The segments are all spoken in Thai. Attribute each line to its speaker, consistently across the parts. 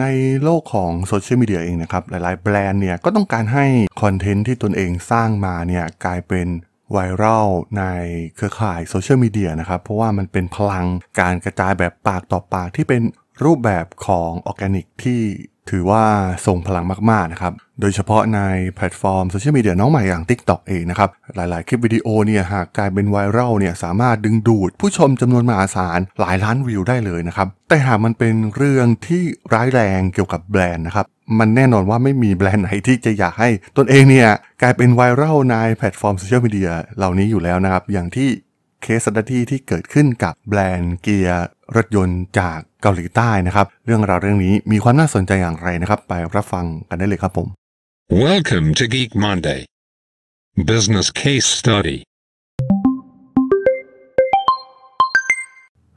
Speaker 1: ในโลกของโซเชียลมีเดียเองนะครับหลายๆ แบรนด์เนี่ยก็ต้องการให้คอนเทนต์ที่ตนเองสร้างมาเนี่ยกลายเป็นไวรัลในเครือข่ายโซเชียลมีเดียนะครับเพราะว่ามันเป็นพลังการกระจายแบบปากต่อปากที่เป็นรูปแบบของออร์แกนิกที่ถือว่าส่งพลังมาก ๆ นะครับ โดยเฉพาะในแพลตฟอร์มโซเชียลมีเดียน้องใหม่อย่าง TikTok เองนะครับ หลาย ๆคลิปวิดีโอเนี่ยหากกลายเป็นไวรัลเนี่ยสามารถดึงดูด ผู้ชมจำนวนมหาศาล หลายล้านวิวได้เลยนะครับ แต่หากมันเป็นเรื่องที่ร้ายแรงเกี่ยวกับแบรนด์นะครับ มันแน่นอนว่าไม่มีแบรนด์ไหนที่จะอยากให้ตนเองเนี่ยกลายเป็นไวรัลในแพลตฟอร์มโซเชียลมีเดียเหล่านี้อยู่แล้วนะครับ อย่างที่เคสดัตที่ที่เกิดขึ้นกับแบรนด์เกียร์รถยนต์จากเกาหลีใต้นะครับเรื่องราวเรื่องนี้มีความน่าสนใจอย่างไรนะครับ ไปรับฟังกันได้เลยครับผม Welcome to Geek Monday Business Case Study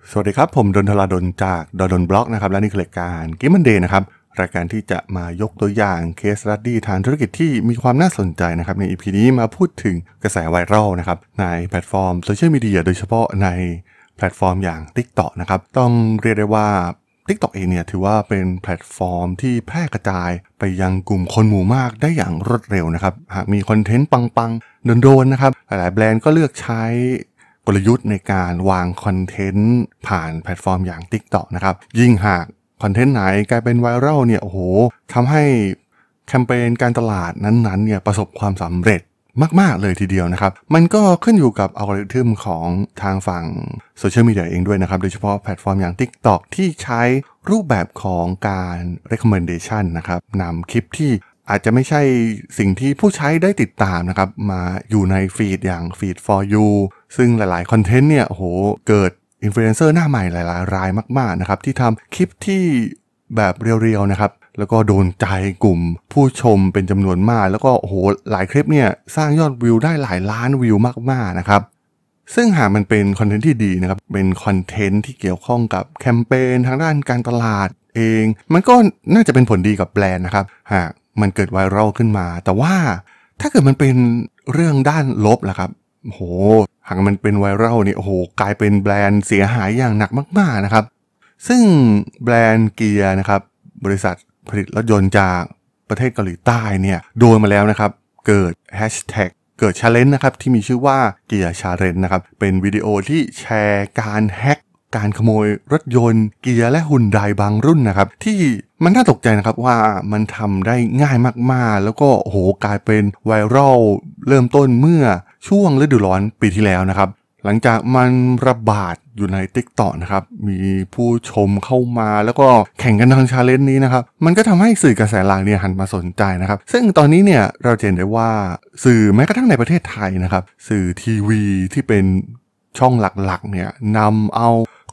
Speaker 1: สวัสดีครับผมดนทลาดนจากดดนบล็อกนะครับและนี่คือรายการ Geek Monday นะครับรายการที่จะมายกตัวอย่างเคสรัดดี้ทางธุรกิจที่มีความน่าสนใจนะครับใน EP นี้มาพูดถึงกระแสไวรัลนะครับในแพลตฟอร์มโซเชียลมีเดียโดยเฉพาะในแพลตฟอร์มอย่าง TikTok นะครับต้องเรียกได้ว่า TikTok เองเนี่ยถือว่าเป็นแพลตฟอร์มที่แพร่กระจายไปยังกลุ่มคนหมู่มากได้อย่างรวดเร็วนะครับหากมีคอนเทนต์ปังๆโดนๆนะครับหลายแบรนด์ก็เลือกใช้กลยุทธ์ในการวางคอนเทนต์ผ่านแพลตฟอร์มอย่าง TikTok นะครับยิ่งหากคอนเทนต์ไหนกลายเป็นไวรัลเนี่ยโอ้โหทำให้แคมเปญการตลาดนั้นๆเนี่ยประสบความสำเร็จมากๆเลยทีเดียวนะครับ มันก็ขึ้นอยู่กับอัลกอริทึมของทางฝั่งโซเชียลมีเดียเองด้วยนะครับ โดยเฉพาะแพลตฟอร์มอย่าง TikTok ที่ใช้รูปแบบของการ recommendation นะครับ นำคลิปที่อาจจะไม่ใช่สิ่งที่ผู้ใช้ได้ติดตามนะครับ มาอยู่ในฟีดอย่างฟีด for you ซึ่งหลาย ๆ คอนเทนต์เนี่ยโหเกิดอินฟลูเอนเซอร์หน้าใหม่หลายๆ รายมาก ๆนะครับ ที่ทำคลิปที่แบบเรียวๆนะครับแล้วก็โดนใจกลุ่มผู้ชมเป็นจำนวนมาก แล้วก็โอ้โหหลายคลิปเนี่ยสร้างยอดวิวได้หลายล้านวิวมาก ๆนะครับ ซึ่งหากมันเป็นคอนเทนต์ที่ดีนะครับเป็นคอนเทนต์ที่เกี่ยวข้องกับแคมเปญทางด้านการตลาดเอง มันก็น่าจะเป็นผลดีกับแบรนด์นะครับหากมันเกิดไวรัลขึ้นมา แต่ว่าถ้าเกิดมันเป็นเรื่องด้านลบล่ะครับโหหากมันเป็นไวรัลเนี่ยโหกลายเป็นแบรนด์เสียหายอย่างหนักมากๆนะครับ ซึ่งแบรนด์เกียร์นะครับบริษัทผลิตรถยนต์จากประเทศเกาหลีใต้เนี่ยโดนมาแล้วนะครับ เกิดแฮชแท็กเกิดชาเลนจ์นะครับที่มีชื่อว่าเกียร์ชาเลนจ์นะครับ เป็นวิดีโอที่แชร์การแฮ็กการขโมยรถยนต์เกียร์และหุ่นใดบางรุ่นนะครับ ที่มันน่าตกใจนะครับว่ามันทำได้ง่ายมากๆ แล้วก็โหกลายเป็นไวรัลเริ่มต้นเมื่อช่วงฤดูร้อนปีที่แล้วนะครับหลังจากมันระบาดอยู่ใน t ิ k t o k นะครับ มีผู้ชมเข้ามาแล้วก็แข่งกันทางชาเลนจ์นี้นะครับ มันก็ทำให้สื่อกระแสหลักเนี่ยหันมาสนใจนะครับ ซึ่งตอนนี้เนี่ยเราเห็นได้ว่าสื่อแม้กระทั่งในประเทศไทยนะครับ สื่อทีวีที่เป็นช่องหลักๆเนี่ยนำเอา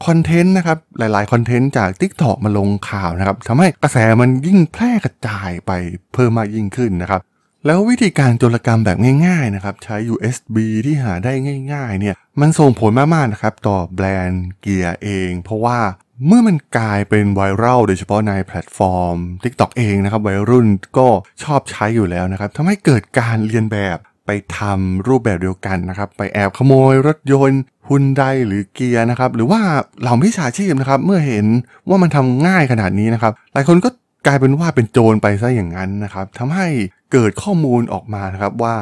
Speaker 1: คอนเทนต์นะครับหลายๆ คอนเทนต์จาก TikTok มาลงข่าวนะครับ ทำให้กระแสมันยิ่งแพร่กระจายไปเพิ่มมากยิ่งขึ้นนะครับแล้ววิธีการโจรกรรมแบบง่ายๆนะครับ ใช้ USB ที่หาได้ง่ายๆเนี่ยมันส่งผลมากๆนะครับ ต่อแบรนด์เกียร์เอง เพราะว่าเมื่อมันกลายเป็นไวรัลโดยเฉพาะในแพลตฟอร์ม TikTok เองนะครับวัยรุ่นก็ชอบใช้อยู่แล้วนะครับทำให้เกิดการเรียนแบบไปทำรูปแบบเดียวกันนะครับ ไปแอบขโมย รถยนต์ฮุนไดหรือเกียร์นะครับหรือว่าเหล่ามิจฉาชีพนะครับเมื่อเห็นว่ามันทำง่ายขนาดนี้นะครับหลายคนก็กลายเป็นว่าเป็นโจรไปซะอย่างนั้นนะครับทำให้เกิดข้อมูลออกมานะครับว่า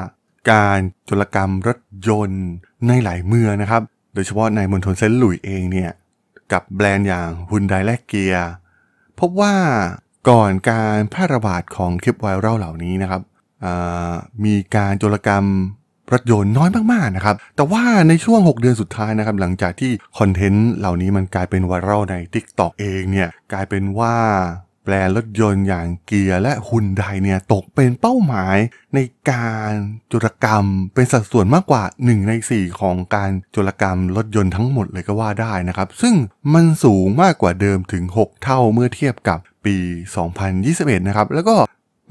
Speaker 1: การโจรกรรมรถยนต์ในหลายเมืองนะครับ โดยเฉพาะในมณฑลเซนต์หลุยเองเนี่ย กับแบรนด์อย่างฮุนไดและเกียร์พบว่าก่อนการแพร่ระบาดของคลิปไวรัลเหล่านี้นะครับ มีการโจรกรรมรถยนต์น้อยมากๆนะครับ แต่ว่าในช่วง 6 เดือนสุดท้ายนะครับ หลังจากที่คอนเทนต์เหล่านี้มันกลายเป็นไวรัลใน t i k t o กเองเนี่ย กลายเป็นว่าแปลรถยนต์อย่างเกียร์และฮุนไดเนี่ยตกเป็นเป้าหมายในการจุลกรรมเป็นสัดส่วนมากกว่า 1 ใน 4 ของการจุลกรรมรถยนต์ทั้งหมดเลยก็ว่าได้นะครับ ซึ่งมันสูงมากกว่าเดิมถึง 6 เท่าเมื่อเทียบกับปี 2021นะครับแล้วก็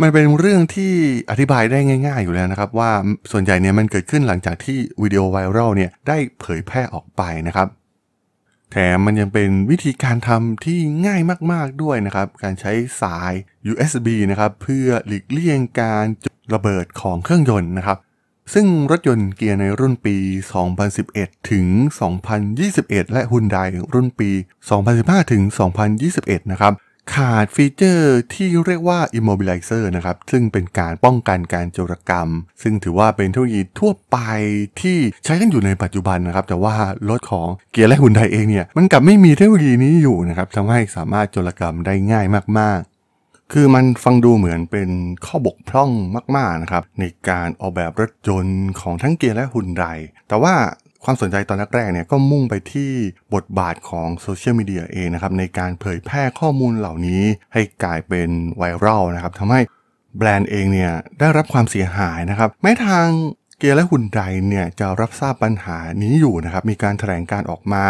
Speaker 1: มันเป็นเรื่องที่อธิบายได้ง่ายๆอยู่แล้วนะครับ ว่าส่วนใหญ่เนี่ยมันเกิดขึ้นหลังจากที่วิดีโอไวรัลเนี่ยได้เผยแพร่ออกไปนะครับแถมมันยังเป็นวิธีการทำที่ง่ายมากๆด้วยนะครับ การใช้สาย USB นะครับเพื่อหลีกเลี่ยงการจุดระเบิดของเครื่องยนต์นะครับ ซึ่งรถยนต์เกียร์ในรุ่นปี 2011 ถึง 2021 และฮุนไดรุ่นปี 2015 ถึง 2021 นะครับขาดฟีเจอร์ที่เรียกว่า immobilizer นะครับซึ่งเป็นการป้องกันการโจรกรรม ซึ่งถือว่าเป็นเทคโนโลยีทั่วไปที่ใช้กันอยู่ในปัจจุบันนะครับ แต่ว่ารถของเกียร์และหุ่นไดเองเนี่ย มันกลับไม่มีเทคโนโลยีนี้อยู่นะครับทำให้สามารถโจรกรรมได้ง่ายมาก ๆ คือมันฟังดูเหมือนเป็นข้อบกพร่องมาก ๆ นะครับในการออกแบบรถยนต์ของทั้งเกียร์และหุ่นไดแต่ว่าความสนใจตอนแรกๆเนี่ยก็มุ่งไปที่บทบาทของโซเชียลมีเดียเองนะครับในการเผยแพร่ข้อมูลเหล่านี้ให้กลายเป็นไวรัลนะครับทำให้แบรนด์เองเนี่ยได้รับความเสียหายนะครับ แม้ทางเกียร์และหุ่นใดเนี่ยจะรับทราบปัญหานี้อยู่นะครับมีการแถลงการออกมา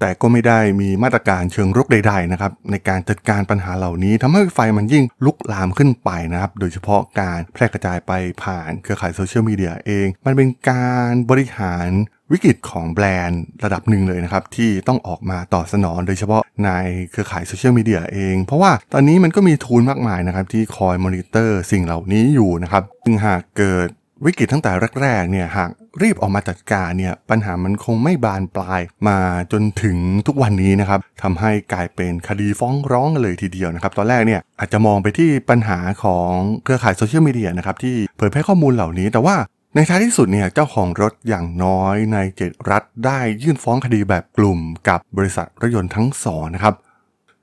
Speaker 1: แต่ก็ไม่ได้มีมาตรการเชิงรุกใดๆนะครับในการจัดการปัญหาเหล่านี้ ทำให้ไฟมันยิ่งลุกลามขึ้นไปนะครับ โดยเฉพาะการแพร่กระจายไปผ่านเครือข่ายโซเชียลมีเดียเองมันเป็นการบริหารวิกฤตของแบรนด์ระดับหนึ่งเลยนะครับที่ต้องออกมาตอบสนองโดยเฉพาะในเครือข่ายโซเชียลมีเดียเอง เพราะว่าตอนนี้มันก็มีทูนมากมายนะครับที่คอยมอนิเตอร์สิ่งเหล่านี้อยู่นะครับจึงหากเกิดวิกฤตตั้งแต่แรกๆเนี่ยหากรีบออกมาจัดการเนี่ยปัญหามันคงไม่บานปลายมาจนถึงทุกวันนี้นะครับทำให้กลายเป็นคดีฟ้องร้องกันเลยทีเดียวนะครับตอนแรกเนี่ยอาจจะมองไปที่ปัญหาของเครือข่ายโซเชียลมีเดียนะครับที่เผยแพร่ข้อมูลเหล่านี้แต่ว่าในท้ายที่สุดเนี่ยเจ้าของรถอย่างน้อยในเจ็ดรัฐได้ยื่นฟ้องคดีแบบกลุ่มกับบริษัทรถยนต์ทั้งสองนะครับ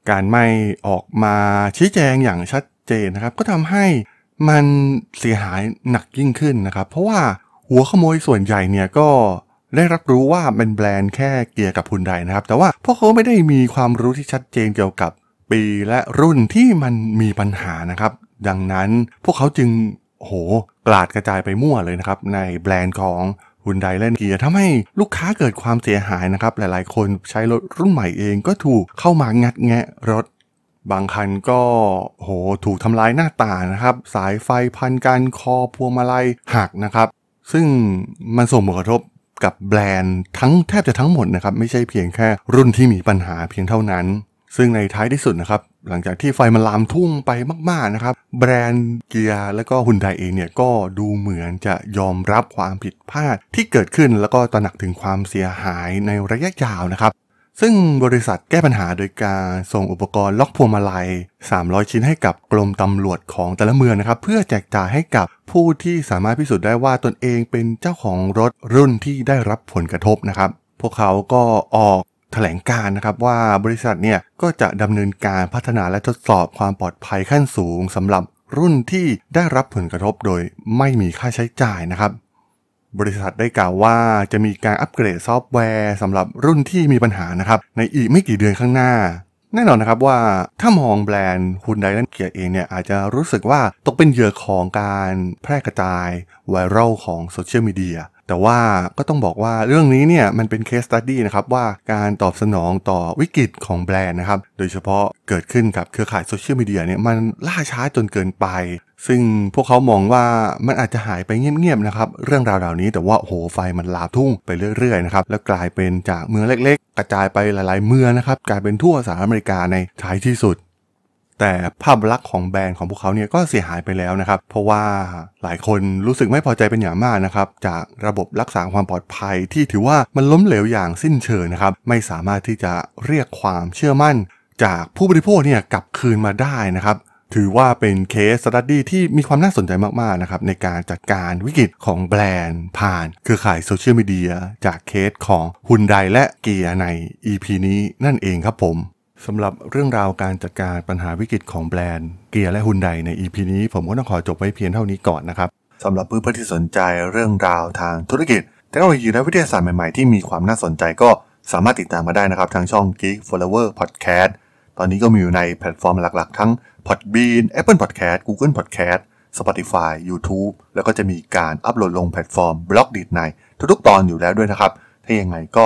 Speaker 1: การไม่ออกมาชี้แจงอย่างชัดเจนนะครับก็ทำให้มันเสียหายหนักยิ่งขึ้นนะครับเพราะว่าหัวขโมยส่วนใหญ่เนี่ยก็ได้รับรู้ว่าเป็นแบรนด์แค่เกียร์กับฮุนไดนะครับ แต่ว่าพวกเขาไม่ได้มีความรู้ที่ชัดเจนเกี่ยวกับปีและรุ่นที่มันมีปัญหานะครับ ดังนั้นพวกเขาจึงโหกลาดกระจายไปมั่วเลยนะครับ ในแบรนด์ของฮุนไดและเกียร์ทำให้ลูกค้าเกิดความเสียหายนะครับ หลายๆ คนใช้รถรุ่นใหม่เองก็ถูกเข้ามางัดแงะรถ บางคันก็โหถูกทำลายหน้าต่างนะครับ สายไฟพันกันคอพวงมาลัยหักนะครับ ซึ่งมันส่งผลกระทบกับแบรนด์ทั้งแทบจะทั้งหมดนะครับ ไม่ใช่เพียงแค่รุ่นที่มีปัญหาเพียงเท่านั้นซึ่งในท้ายที่สุดนะครับ หลังจากที่ไฟมันลามทุ่งไปมากๆนะครับ แบรนด์เกียร์และก็ฮุนไดเองเนี่ยก็ดูเหมือนจะยอมรับความผิดพลาดที่เกิดขึ้นแล้วก็ตระหนักถึงความเสียหายในระยะยาวนะครับ ซึ่งบริษัทแก้ปัญหาโดยการส่งอุปกรณ์ล็อกพวงมาลัย 300 ชิ้นให้กับกรมตำรวจของแต่ละเมืองนะครับ เพื่อแจกจ่ายให้กับผู้ที่สามารถพิสูจน์ได้ว่าตนเองเป็นเจ้าของรถรุ่นที่ได้รับผลกระทบนะครับ พวกเขาก็ออกถแถลงการนะครับว่าบริษัทเนี่ยก็จะดำเนินการพัฒนาและทดสอบความปลอดภัยขั้นสูงสำหรับรุ่นที่ได้รับผลกระทบโดยไม่มีค่าใช้จ่ายนะครับ บริษัทได้กล่าวว่าจะมีการอัปเกรดซอฟต์แวร์สำหรับรุ่นที่มีปัญหานะครับในอีกไม่กี่เดือนข้างหน้า แน่นอนนะครับว่าถ้ามองแบรนด์ฮุนไดและเกียร์เองเนี่ยอาจจะรู้สึกว่าตกเป็นเหยื่อของการแพร่กระจายไวรัลของโซเชียลมีเดียแต่ว่าก็ต้องบอกว่าเรื่องนี้เนี่ยมันเป็นเคสตัดดี้นะครับว่าการตอบสนองต่อวิกฤตของแบรนด์นะครับโดยเฉพาะเกิดขึ้นกับเครือข่ายโซเชียลมีเดียเนี่ยมันล่าช้าจนเกินไป ซึ่งพวกเขามองว่ามันอาจจะหายไปเงียบๆนะครับเรื่องราวเหล่านี้แต่ว่าโหไฟมันลามทุ่งไปเรื่อยๆนะครับแล้วกลายเป็นจากเมืองเล็กๆ กระจายไปหลายๆเมืองนะครับกลายเป็นทั่วสหรัฐอเมริกาในท้ายที่สุดแต่ภาพลักษณ์ของแบรนด์ของพวกเขาเนี่ยก็เสียหายไปแล้วนะครับ เพราะว่าหลายคนรู้สึกไม่พอใจเป็นอย่างมากนะครับ จากระบบรักษาความปลอดภัยที่ถือว่ามันล้มเหลวอย่างสิ้นเชิงนะครับ ไม่สามารถที่จะเรียกความเชื่อมั่นจากผู้บริโภคเนี่ยกลับคืนมาได้นะครับ ถือว่าเป็นเคสสตัดดี้ที่มีความน่าสนใจมากๆนะครับในการจัดการวิกฤตของแบรนด์ผ่านเครือข่ายโซเชียลมีเดียจากเคสของฮุนไดและเกียร์ใน EP นี้นั่นเองครับผมสำหรับเรื่องราวการจัดการปัญหาวิกฤตของแบรนด์เกียร์และฮุนไดในอีพีนี้ ผมก็ต้องขอจบไว้เพียงเท่านี้ก่อนนะครับ สำหรับเพื่อนๆที่สนใจเรื่องราวทางธุรกิจ เทคโนโลยีและวิทยาศาสตร์ใหม่ๆที่มีความน่าสนใจก็สามารถติดตามมาได้นะครับทางช่อง Geek Flower Podcast ตอนนี้ก็มีอยู่ในแพลตฟอร์มหลัก ๆ ทั้ง Podbean Apple Podcast Google Podcast Spotify YouTube แล้วก็จะมีการอัปโหลดลงแพลตฟอร์มบล็อกดีดในทุกๆตอนอยู่แล้วด้วยนะครับ ถ้าอย่างไงก็